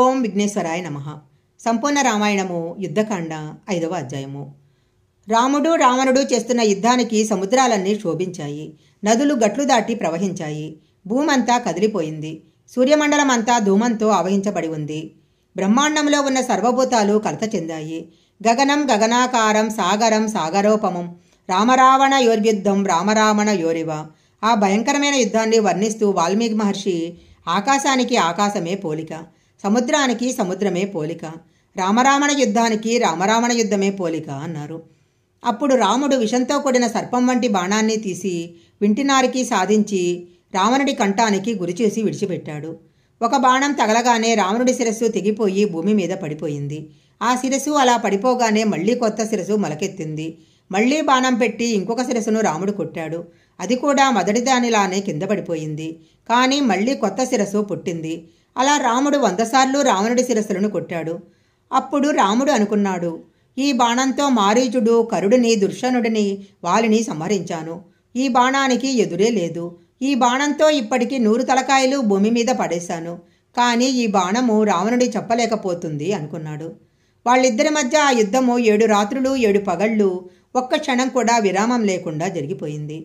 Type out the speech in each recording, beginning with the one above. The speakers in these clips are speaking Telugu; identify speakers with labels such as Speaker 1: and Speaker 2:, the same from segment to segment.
Speaker 1: ఓం విఘ్నేశ్వరాయ నమ సంపూర్ణ రామాయణము యుద్ధకాండ ఐదవ అధ్యాయము రాముడు రావణుడు చేస్తున్న యుద్ధానికి సముద్రాలన్నీ శోభించాయి నదులు గట్లు దాటి ప్రవహించాయి భూమంతా కదిలిపోయింది సూర్యమండలం అంతా ధూమంతో ఆవహించబడి ఉంది బ్రహ్మాండంలో ఉన్న సర్వభూతాలు కలత చెందాయి గగనం గగనాకారం సాగరం సాగరోపమం రామరావణ యోర్యుద్ధం రామరావణ యోరివ ఆ భయంకరమైన యుద్ధాన్ని వర్ణిస్తూ వాల్మీకి మహర్షి ఆకాశానికి ఆకాశమే పోలిక సముద్రానికి సముద్రమే పోలిక రామరామణ యుద్ధానికి రామరామణ యుద్ధమే పోలిక అన్నారు అప్పుడు రాముడు విషంతో కూడిన సర్పం వంటి బాణాన్ని తీసి వింటినారికి సాధించి రావణుడి కంఠానికి గురిచేసి విడిచిపెట్టాడు ఒక బాణం తగలగానే రావణుడి శిరస్సు తెగిపోయి భూమి మీద పడిపోయింది ఆ శిరస్సు అలా పడిపోగానే మళ్ళీ కొత్త శిరస్సు మొలకెత్తింది మళ్ళీ బాణం పెట్టి ఇంకొక శిరస్సును రాముడు కొట్టాడు అది కూడా మొదటిదానిలానే కింద పడిపోయింది కానీ మళ్ళీ కొత్త శిరస్సు పుట్టింది అలా రాముడు వందసార్లు రావణుడి శిరస్సులను కొట్టాడు అప్పుడు రాముడు అనుకున్నాడు ఈ బాణంతో మారీచుడు కరుడిని దుర్షణుడిని వాలిని సంహరించాను ఈ బాణానికి ఎదురే లేదు ఈ బాణంతో ఇప్పటికి నూరు తలకాయలు భూమి మీద పడేశాను కానీ ఈ బాణము రావణుడి చెప్పలేకపోతుంది అనుకున్నాడు వాళ్ళిద్దరి మధ్య ఆ యుద్ధము ఏడు రాత్రులు ఏడు పగళ్ళు ఒక్క క్షణం కూడా విరామం లేకుండా జరిగిపోయింది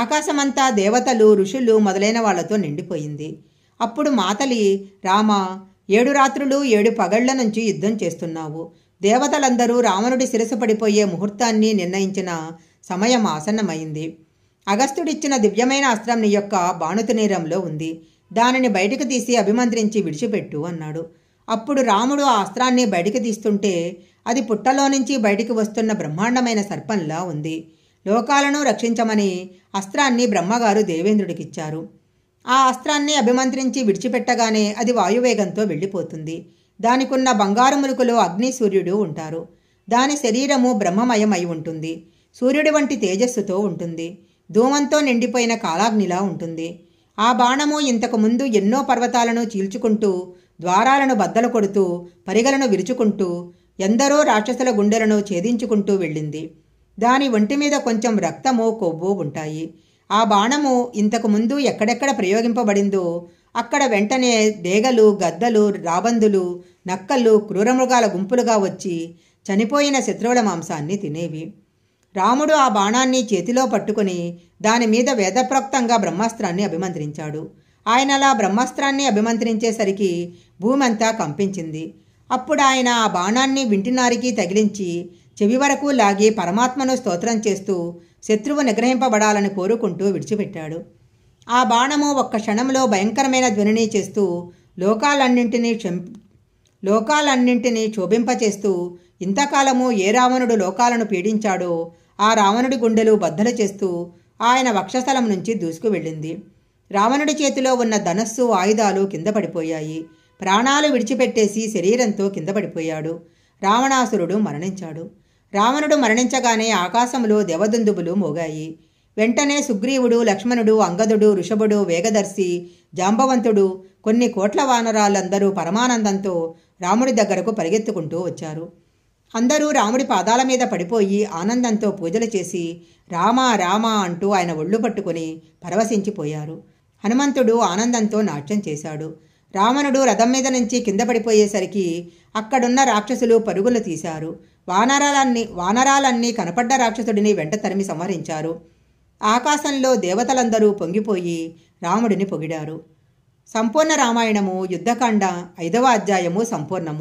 Speaker 1: ఆకాశమంతా దేవతలు ఋషులు మొదలైన వాళ్లతో నిండిపోయింది అప్పుడు మాతలి రామ ఏడు రాత్రులు ఏడు పగళ్ల నుంచి యుద్ధం చేస్తున్నావు దేవతలందరూ రావణుడి శిరసు పడిపోయే ముహూర్తాన్ని నిర్ణయించిన సమయం ఆసన్నమైంది అగస్త్యుడిచ్చిన దివ్యమైన అస్త్రం నీ యొక్క బాణుతనీరంలో ఉంది దానిని బయటకు తీసి అభిమంత్రించి విడిచిపెట్టు అన్నాడు అప్పుడు రాముడు ఆ అస్త్రాన్ని బయటికి తీస్తుంటే అది పుట్టలో నుంచి బయటికి వస్తున్న బ్రహ్మాండమైన సర్పంలా ఉంది లోకాలను రక్షించమని అస్త్రాన్ని బ్రహ్మగారు దేవేంద్రుడికిచ్చారు ఆ అస్త్రాన్ని అభిమంత్రించి విడిచిపెట్టగానే అది వాయువేగంతో వెళ్ళిపోతుంది దానికున్న బంగారు ములుకులో అగ్ని సూర్యుడు ఉంటారు దాని శరీరము బ్రహ్మమయమై ఉంటుంది సూర్యుడి వంటి తేజస్సుతో ఉంటుంది ధూమంతో నిండిపోయిన కాలాగ్నిలా ఉంటుంది ఆ బాణము ఇంతకు ముందు ఎన్నో పర్వతాలను చీల్చుకుంటూ ద్వారాలను బద్దలు కొడుతూ పరిగలను విరుచుకుంటూ ఎందరో రాక్షసుల గుండెలను ఛేదించుకుంటూ వెళ్ళింది దాని ఒంటి మీద కొంచెం రక్తము కొవ్వు ఉంటాయి ఆ బాణము ఇంతకు ముందు ఎక్కడెక్కడ ప్రయోగింపబడిందో అక్కడ వెంటనే దేగలు గద్దలు రాబందులు నక్కలు క్రూరమృగాల గుంపులుగా వచ్చి చనిపోయిన శత్రువుల మాంసాన్ని తినేవి రాముడు ఆ బాణాన్ని చేతిలో పట్టుకుని దానిమీద వేదప్రోక్తంగా బ్రహ్మాస్త్రాన్ని అభిమంత్రించాడు ఆయన అలా బ్రహ్మాస్త్రాన్ని అభిమంత్రించేసరికి భూమంతా కంపించింది అప్పుడు ఆయన ఆ బాణాన్ని వింటినారికి తగిలించి చెవి వరకు లాగి పరమాత్మను స్తోత్రం చేస్తూ శత్రువు నిగ్రహింపబడాలని కోరుకుంటూ విడిచిపెట్టాడు ఆ బాణము ఒక్క క్షణంలో భయంకరమైన ధ్వనిని చేస్తూ లోకాలన్నింటినీ క్షం లోకాలన్నింటినీ క్షోభింపచేస్తూ ఇంతకాలము ఏ రావణుడు లోకాలను పీడించాడో ఆ రావణుడి గుండెలు బద్దలు చేస్తూ ఆయన వక్షస్థలం నుంచి దూసుకు వెళ్ళింది రావణుడి చేతిలో ఉన్న ధనస్సు ఆయుధాలు కింద పడిపోయాయి ప్రాణాలు విడిచిపెట్టేసి శరీరంతో కింద పడిపోయాడు రావణాసురుడు మరణించాడు రావణుడు మరణించగానే ఆకాశంలో దేవదుందుబులు మోగాయి వెంటనే సుగ్రీవుడు లక్ష్మణుడు అంగదుడు ఋషభుడు వేగదర్శి జాంబవంతుడు కొన్ని కోట్ల వానరాలందరూ పరమానందంతో రాముడి దగ్గరకు పరిగెత్తుకుంటూ వచ్చారు అందరూ రాముడి పాదాల మీద పడిపోయి ఆనందంతో పూజలు చేసి రామ రామ అంటూ ఆయన ఒళ్ళు పట్టుకుని పరవశించిపోయారు హనుమంతుడు ఆనందంతో నాట్యం చేశాడు రావణుడు రథం మీద నుంచి కింద పడిపోయేసరికి అక్కడున్న రాక్షసులు పరుగులు తీశారు వానరాలన్నీ వానరాలన్నీ కనపడ్డ రాక్షసుడిని వెంట తరిమి సంహరించారు ఆకాశంలో దేవతలందరూ పొంగిపోయి రాముడిని పొగిడారు సంపూర్ణ రామాయణము యుద్ధకాండ ఐదవ అధ్యాయము సంపూర్ణము